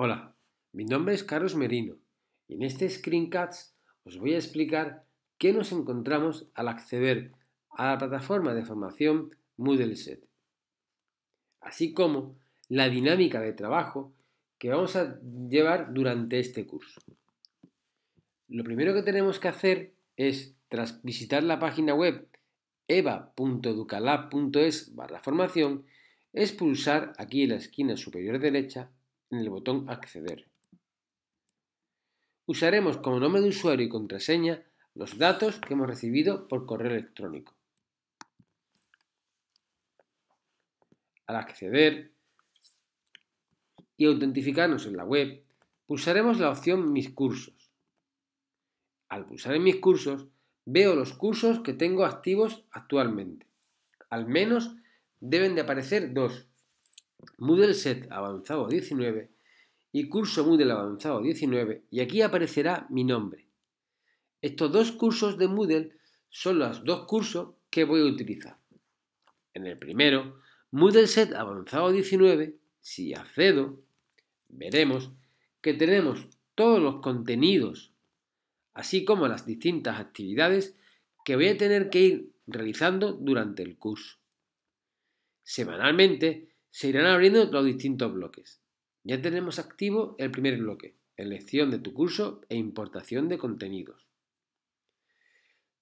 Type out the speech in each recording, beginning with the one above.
Hola, mi nombre es Carlos Merino y en este Screencast os voy a explicar qué nos encontramos al acceder a la plataforma de formación MoodleSet, así como la dinámica de trabajo que vamos a llevar durante este curso. Lo primero que tenemos que hacer es, tras visitar la página web eva.educalab.es barra formación, es pulsar aquí en la esquina superior derecha en el botón Acceder. Usaremos como nombre de usuario y contraseña los datos que hemos recibido por correo electrónico. Al acceder y autentificarnos en la web, pulsaremos la opción Mis cursos. Al pulsar en Mis cursos, veo los cursos que tengo activos actualmente. Al menos deben de aparecer dos, Moodle Set Avanzado 19 y Curso Moodle Avanzado 19 y aquí aparecerá mi nombre. Estos dos cursos de Moodle son los dos cursos que voy a utilizar. En el primero, Moodle Set Avanzado 19, si accedo, veremos que tenemos todos los contenidos, así como las distintas actividades que voy a tener que ir realizando durante el curso. Semanalmente se irán abriendo los distintos bloques. Ya tenemos activo el primer bloque, elección de tu curso e importación de contenidos.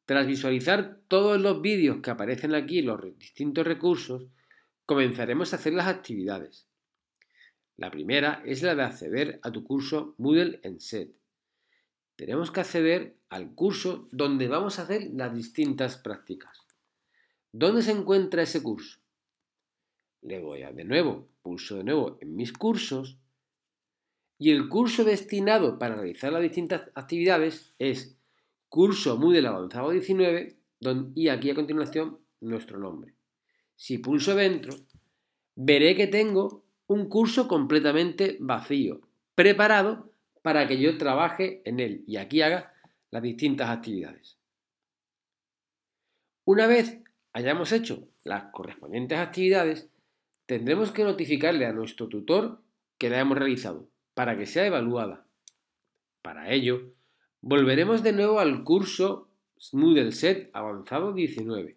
Tras visualizar todos los vídeos que aparecen aquí, los distintos recursos, comenzaremos a hacer las actividades. La primera es la de acceder a tu curso Moodle en SET. Tenemos que acceder al curso donde vamos a hacer las distintas prácticas. ¿Dónde se encuentra ese curso? le voy a de nuevo, pulso de nuevo en mis cursos y el curso destinado para realizar las distintas actividades es curso Moodle avanzado 19 y aquí a continuación nuestro nombre. Si pulso dentro, veré que tengo un curso completamente vacío, preparado para que yo trabaje en él y aquí haga las distintas actividades. Una vez hayamos hecho las correspondientes actividades, tendremos que notificarle a nuestro tutor que la hemos realizado, para que sea evaluada. Para ello, volveremos de nuevo al curso Moodle Set Avanzado 19.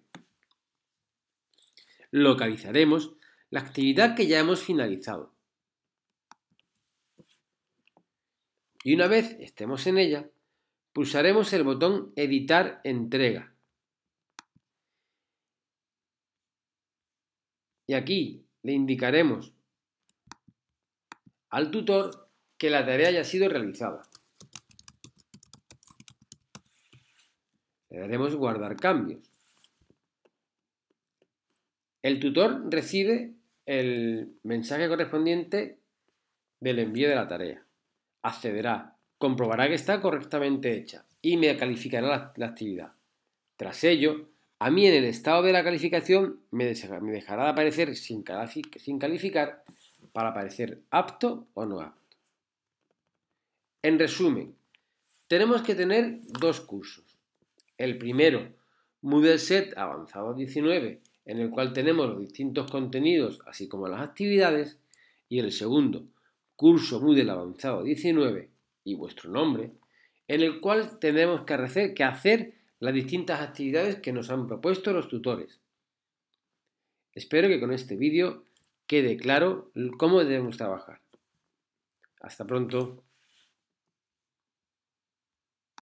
Localizaremos la actividad que ya hemos finalizado. Y una vez estemos en ella, pulsaremos el botón Editar entrega. Y aquí, le indicaremos al tutor que la tarea haya sido realizada. Le daremos guardar cambios. El tutor recibe el mensaje correspondiente del envío de la tarea. Accederá, comprobará que está correctamente hecha y me calificará la, la actividad. Tras ello, a mí en el estado de la calificación me, dejará de aparecer sin, calificar para aparecer apto o no apto. En resumen, tenemos que tener dos cursos. El primero, Moodle Set Avanzado 19, en el cual tenemos los distintos contenidos así como las actividades. Y el segundo, Curso Moodle Avanzado 19 y vuestro nombre, en el cual tenemos que hacer las distintas actividades que nos han propuesto los tutores. Espero que con este vídeo quede claro cómo debemos trabajar. Hasta pronto.